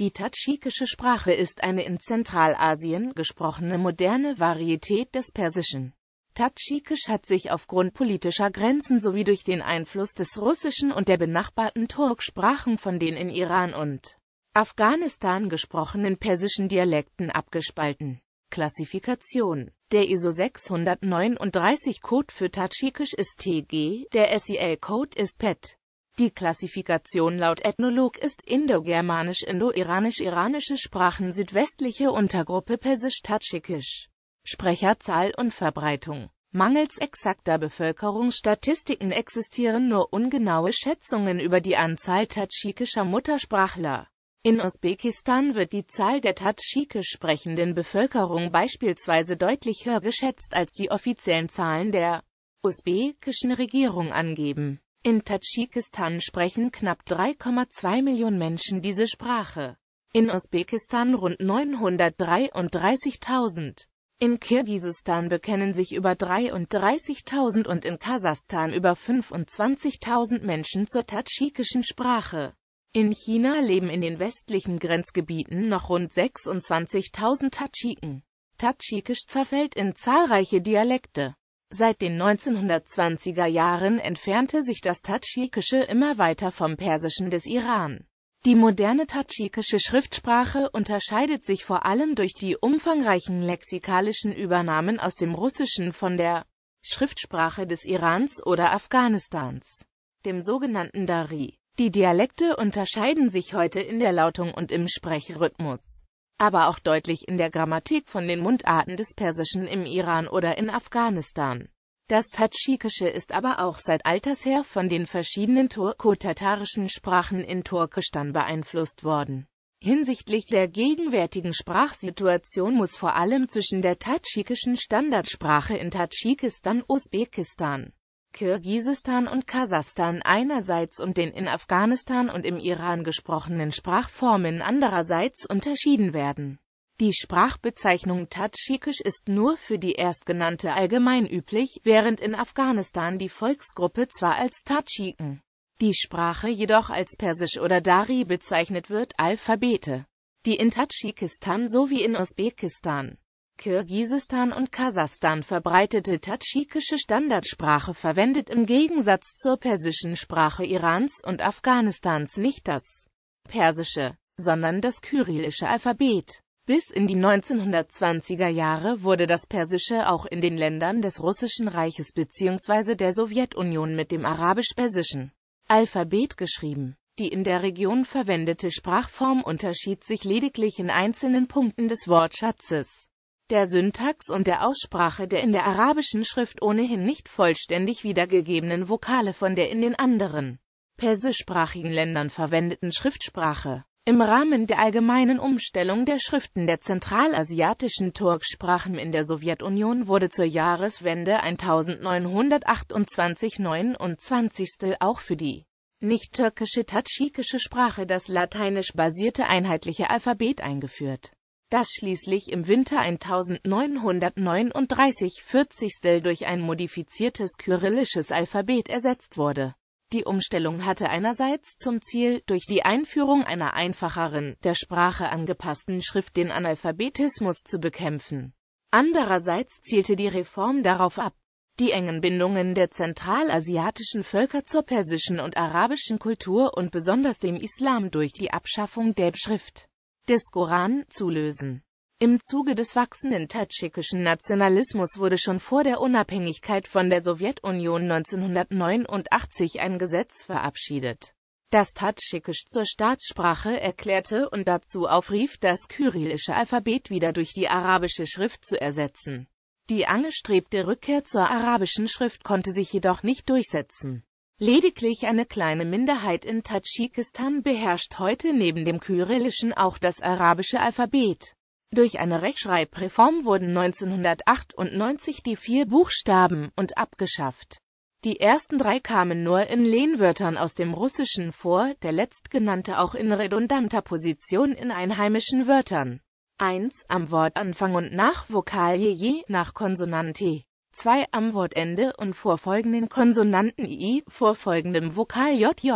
Die tatschikische Sprache ist eine in Zentralasien gesprochene moderne Varietät des Persischen. Tatschikisch hat sich aufgrund politischer Grenzen sowie durch den Einfluss des Russischen und der benachbarten Turksprachen von den in Iran und Afghanistan gesprochenen persischen Dialekten abgespalten. Klassifikation Der ISO 639 Code für Tatschikisch ist TG, der SEL Code ist PET. Die Klassifikation laut Ethnolog ist indogermanisch, indoiranisch, iranische Sprachen, südwestliche Untergruppe persisch, tatschikisch Sprecherzahl und Verbreitung Mangels exakter Bevölkerungsstatistiken existieren nur ungenaue Schätzungen über die Anzahl tatschikischer Muttersprachler. In Usbekistan wird die Zahl der tatschikisch sprechenden Bevölkerung beispielsweise deutlich höher geschätzt als die offiziellen Zahlen der usbekischen Regierung angeben. In Tadschikistan sprechen knapp 3,2 Millionen Menschen diese Sprache. In Usbekistan rund 933.000. In Kirgisistan bekennen sich über 33.000 und in Kasachstan über 25.000 Menschen zur tadschikischen Sprache. In China leben in den westlichen Grenzgebieten noch rund 26.000 Tadschiken. Tadschikisch zerfällt in zahlreiche Dialekte. Seit den 1920er Jahren entfernte sich das Tadschikische immer weiter vom Persischen des Iran. Die moderne tadschikische Schriftsprache unterscheidet sich vor allem durch die umfangreichen lexikalischen Übernahmen aus dem Russischen von der Schriftsprache des Irans oder Afghanistans, dem sogenannten Dari. Die Dialekte unterscheiden sich heute in der Lautung und im Sprechrhythmus aber auch deutlich in der Grammatik von den Mundarten des Persischen im Iran oder in Afghanistan. Das Tatschikische ist aber auch seit alters her von den verschiedenen turko-tatarischen Sprachen in Turkestan beeinflusst worden. Hinsichtlich der gegenwärtigen Sprachsituation muss vor allem zwischen der tatschikischen Standardsprache in Tatschikistan, Usbekistan Kirgisistan und Kasachstan einerseits und den in Afghanistan und im Iran gesprochenen Sprachformen andererseits unterschieden werden. Die Sprachbezeichnung Tadschikisch ist nur für die erstgenannte allgemein üblich, während in Afghanistan die Volksgruppe zwar als Tadschiken, die Sprache jedoch als Persisch oder Dari bezeichnet wird, Alphabete, die in Tadschikistan sowie in Usbekistan Kirgisistan und Kasachstan verbreitete tatschikische Standardsprache verwendet im Gegensatz zur persischen Sprache Irans und Afghanistans nicht das persische, sondern das kyrillische Alphabet. Bis in die 1920er Jahre wurde das Persische auch in den Ländern des Russischen Reiches bzw. der Sowjetunion mit dem arabisch-persischen Alphabet geschrieben. Die in der Region verwendete Sprachform unterschied sich lediglich in einzelnen Punkten des Wortschatzes der Syntax und der Aussprache der in der arabischen Schrift ohnehin nicht vollständig wiedergegebenen Vokale von der in den anderen persischsprachigen Ländern verwendeten Schriftsprache. Im Rahmen der allgemeinen Umstellung der Schriften der zentralasiatischen Turksprachen in der Sowjetunion wurde zur Jahreswende 1928-29 auch für die nicht-türkische tatschikische Sprache das lateinisch basierte einheitliche Alphabet eingeführt das schließlich im Winter 1939 40. durch ein modifiziertes kyrillisches Alphabet ersetzt wurde. Die Umstellung hatte einerseits zum Ziel, durch die Einführung einer einfacheren, der Sprache angepassten Schrift den Analphabetismus zu bekämpfen. Andererseits zielte die Reform darauf ab, die engen Bindungen der zentralasiatischen Völker zur persischen und arabischen Kultur und besonders dem Islam durch die Abschaffung der Schrift des Koran zu lösen. Im Zuge des wachsenden tadschikischen Nationalismus wurde schon vor der Unabhängigkeit von der Sowjetunion 1989 ein Gesetz verabschiedet, das tadschikisch zur Staatssprache erklärte und dazu aufrief, das kyrillische Alphabet wieder durch die arabische Schrift zu ersetzen. Die angestrebte Rückkehr zur arabischen Schrift konnte sich jedoch nicht durchsetzen. Lediglich eine kleine Minderheit in Tadschikistan beherrscht heute neben dem Kyrillischen auch das arabische Alphabet. Durch eine Rechtschreibreform wurden 1998 die vier Buchstaben und abgeschafft. Die ersten drei kamen nur in Lehnwörtern aus dem Russischen vor, der letztgenannte auch in redundanter Position in einheimischen Wörtern. 1 am Wortanfang und nach Vokal je, je nach Konsonant t. 2 am Wortende und vor folgenden Konsonanten i, vor folgendem Vokal jj.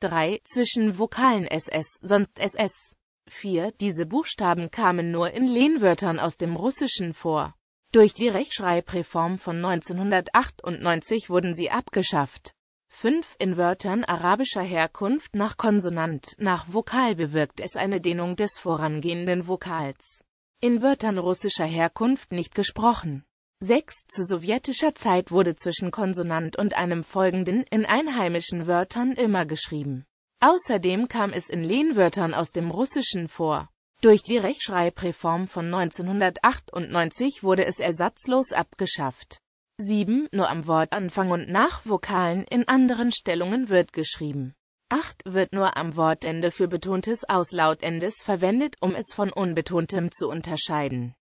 3 zwischen Vokalen ss, sonst ss. 4 Diese Buchstaben kamen nur in Lehnwörtern aus dem Russischen vor. Durch die Rechtschreibreform von 1998 wurden sie abgeschafft. 5 In Wörtern arabischer Herkunft nach Konsonant, nach Vokal bewirkt es eine Dehnung des vorangehenden Vokals. In Wörtern russischer Herkunft nicht gesprochen 6. Zu sowjetischer Zeit wurde zwischen Konsonant und einem folgenden in einheimischen Wörtern immer geschrieben. Außerdem kam es in Lehnwörtern aus dem Russischen vor. Durch die Rechtschreibreform von 1998 wurde es ersatzlos abgeschafft. 7. Nur am Wortanfang und nach Vokalen in anderen Stellungen wird geschrieben. 8. Wird nur am Wortende für betontes Auslautendes verwendet, um es von unbetontem zu unterscheiden.